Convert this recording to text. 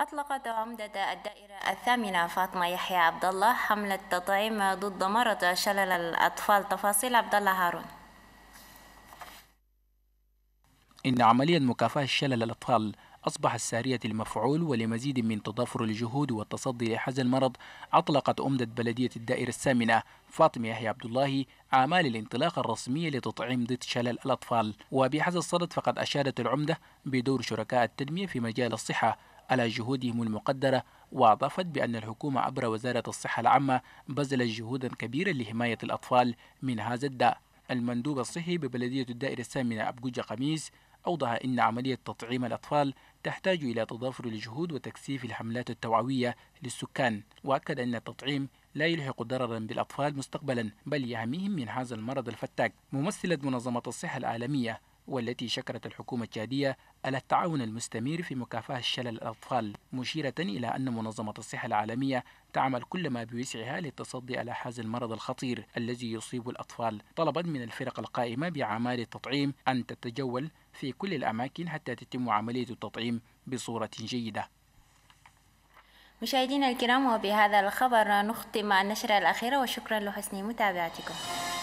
أطلق عمدة الدائرة الثامنة فاطمة يحيى عبد الله حملة تطعيم ضد مرض شلل الأطفال تفاصيل عبد الله هارون إن عملية مكافحة شلل الأطفال أصبح السارية المفعول ولمزيد من تضافر الجهود والتصدي لحز المرض أطلقت أمدة بلدية الدائرة الثامنة فاطمة يحيى عبد الله أعمال الانطلاقة الرسمية لتطعيم ضد شلل الأطفال وبحز الصدد فقد أشادت العمدة بدور شركاء التنمية في مجال الصحة على جهودهم المقدرة وأضافت بأن الحكومة عبر وزارة الصحة العامة بذلت جهودا كبيرة لحماية الأطفال من هذا الداء المندوب الصحي ببلدية الدائرة الثامنة أبجوجة قميص أوضح أن عملية تطعيم الأطفال تحتاج إلى تضافر الجهود وتكثيف الحملات التوعوية للسكان وأكد أن التطعيم لا يلحق ضررا بالأطفال مستقبلا بل يحميهم من هذا المرض الفتاك ممثلة منظمة الصحة العالمية والتي شكرت الحكومة التشادية على التعاون المستمر في مكافحة شلل الأطفال مشيرة إلى أن منظمة الصحة العالمية تعمل كل ما بوسعها للتصدي على هذا المرض الخطير الذي يصيب الأطفال طلبا من الفرق القائمة بأعمال التطعيم أن تتجول في كل الأماكن حتى تتم عملية التطعيم بصورة جيدة مشاهدينا الكرام وبهذا الخبر نختم النشرة الأخيرة وشكرا لحسن متابعتكم